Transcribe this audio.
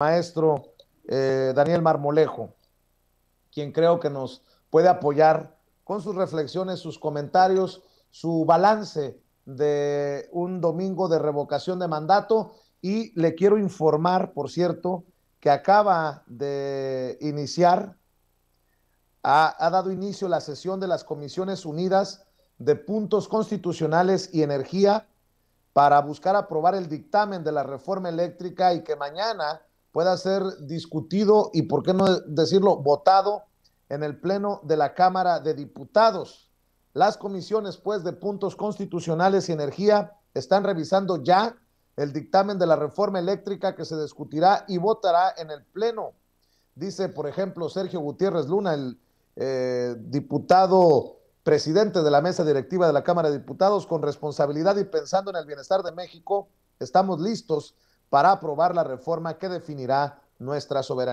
maestro eh, Daniel Marmolejo, quien creo que nos puede apoyar con sus reflexiones, sus comentarios, su balance de un domingo de revocación de mandato. Y le quiero informar, por cierto, que acaba de iniciar, ha, ha dado inicio la sesión de las Comisiones Unidas de Puntos Constitucionales y Energía para buscar aprobar el dictamen de la reforma eléctrica y que mañana pueda ser discutido y, por qué no decirlo, votado en el Pleno de la Cámara de Diputados. Las comisiones, pues, de puntos constitucionales y energía están revisando ya el dictamen de la reforma eléctrica que se discutirá y votará en el Pleno. Dice, por ejemplo, Sergio Gutiérrez Luna, el eh, diputado presidente de la mesa directiva de la Cámara de Diputados, con responsabilidad y pensando en el bienestar de México, estamos listos para aprobar la reforma que definirá nuestra soberanía.